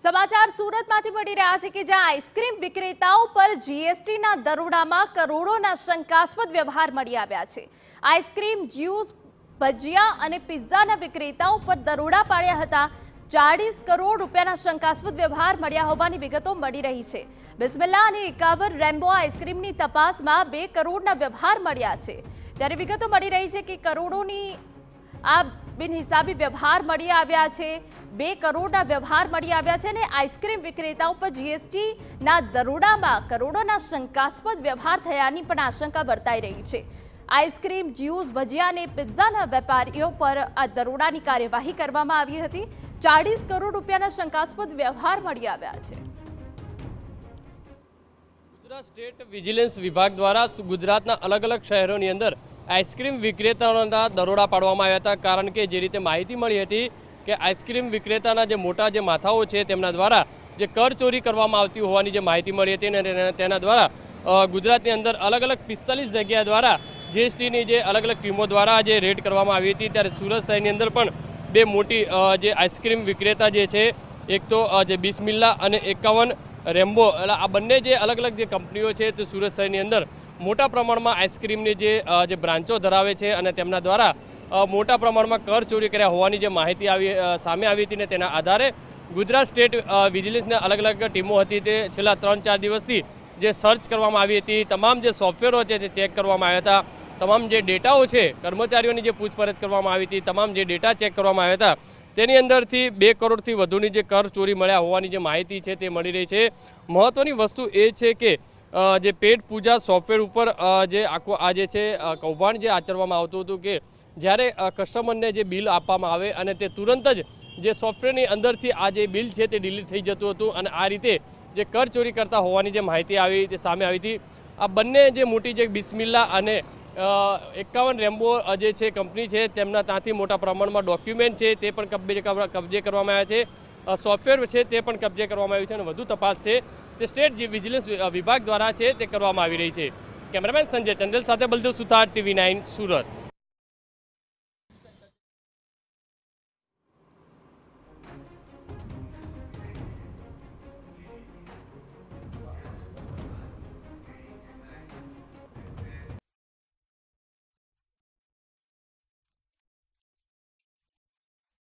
સમાચાર સુરતમાંથી મળી રહ્યા છે કે જ્યાં આઈસ્ક્રીમ વિક્રેતાઓ પર જીએસટીના દરોડામાં કરોડોના શંકાસ્પદ વ્યવહાર મળી આવ્યા છે આઈસ્ક્રીમ જ્યુસ ભજીયા અને પિઝાના વિક્રેતાઓ પર દરોડા પાડ્યા હતા ચાળીસ કરોડ રૂપિયાના શંકાસ્પદ વ્યવહાર મળ્યા હોવાની વિગતો મળી રહી છે બિસ્મિલ્લા અને એકાવર રેમ્બો આઈસ્ક્રીમની તપાસમાં બે કરોડના વ્યવહાર મળ્યા છે ત્યારે વિગતો મળી રહી છે કે કરોડોની આ બિનહિસાબી વ્યવહાર મળી આવ્યા છે બે કરોડના વ્યવહાર મળી આવ્યા છે અને આઈસ્ક્રીમ વિક્રેતા ઉપર જીએસટીના દરોડામાં કરોડોના શંકાસ્પદ વ્યવહાર થયાની પણ આશંકા વર્તાઈ રહી છે આઈસ્ક્રીમ જ્યુસ ભજીયા અને પિઝાના વેપારીઓ પર આ દરોડાની કાર્યવાહી કરવામાં આવી હતી ચાળીસ કરોડ રૂપિયાના શંકાસ્પદ વ્યવહાર મળી આવ્યા છે સ્ટેટ વિજિલન્સ વિભાગ દ્વારા ગુજરાતના અલગ અલગ શહેરોની અંદર આઈસ્ક્રીમ વિક્રેતાઓના દરોડા પાડવામાં આવ્યા હતા કારણ કે જે રીતે માહિતી મળી હતી કે આઈસ્ક્રીમ વિક્રેતાના જે મોટા જે માથાઓ છે તેમના દ્વારા જે કર ચોરી કરવામાં આવતી હોવાની જે માહિતી મળી હતી અને તેના દ્વારા ગુજરાતની અંદર અલગ અલગ પિસ્તાલીસ જગ્યા દ્વારા જીએસટીની જે અલગ અલગ ટીમો દ્વારા જે રેડ કરવામાં આવી હતી ત્યારે સુરત શહેરની અંદર પણ બે મોટી જે આઈસ્ક્રીમ વિક્રેતા જે છે એક તો જે બિસ્મિલ્લા અને એકાવન રેમ્બો એટલે આ બંને જે અલગ અલગ જે કંપનીઓ છે તે સુરત શહેરની અંદર મોટા પ્રમાણમાં આઈસ્ક્રીમની જે જે બ્રાન્ચો ધરાવે છે અને તેમના દ્વારા મોટા પ્રમાણમાં કર ચોરી કર્યા હોવાની જે માહિતી આવી સામે આવી હતી ને તેના આધારે ગુજરાત સ્ટેટ વિજિલન્સની અલગ અલગ ટીમો હતી તે છેલ્લા ત્રણ ચાર દિવસથી જે સર્ચ કરવામાં આવી હતી તમામ જે સોફ્ટવેરો છે જે ચેક કરવામાં આવ્યા હતા તમામ જે ડેટાઓ છે કર્મચારીઓની જે પૂછપરછ કરવામાં આવી હતી તમામ જે ડેટા ચેક કરવામાં આવ્યા હતા તેની અંદરથી બે કરોડથી વધુની જે કર ચોરી મળ્યા હોવાની જે માહિતી છે તે મળી રહી છે મહત્ત્વની વસ્તુ એ છે કે જે પેટ પૂજા સોફ્ટવેર ઉપર જે આખો આ જે છે કૌભાંડ જે આચરવામાં આવતું હતું કે જ્યારે કસ્ટમરને જે બિલ આપવામાં આવે અને તે તુરંત જ જે સોફ્ટવેરની અંદરથી આ જે બિલ છે તે ડિલીટ થઈ જતું હતું અને આ રીતે જે કર ચોરી કરતા હોવાની જે માહિતી આવી તે સામે આવી હતી આ બંને જે મોટી જે બિસ્મિલ્લા અને એકાવન રેમ્બો જે છે કંપની છે તેમના ત્યાંથી મોટા પ્રમાણમાં ડોક્યુમેન્ટ છે તે પણ કબજે કબજે કરવામાં આવ્યા છે સોફ્ટવેર છે તે પણ કબજે કરવામાં આવ્યું છે અને વધુ તપાસ છે તે સ્ટેટ વિજિલન્સ વિભાગ દ્વારા છે તે કરવામાં આવી રહી છે કેમેરામેન સંજય ચંદેલ સાથે બલદેવ સુથાર ટીવી નાઇન સુરત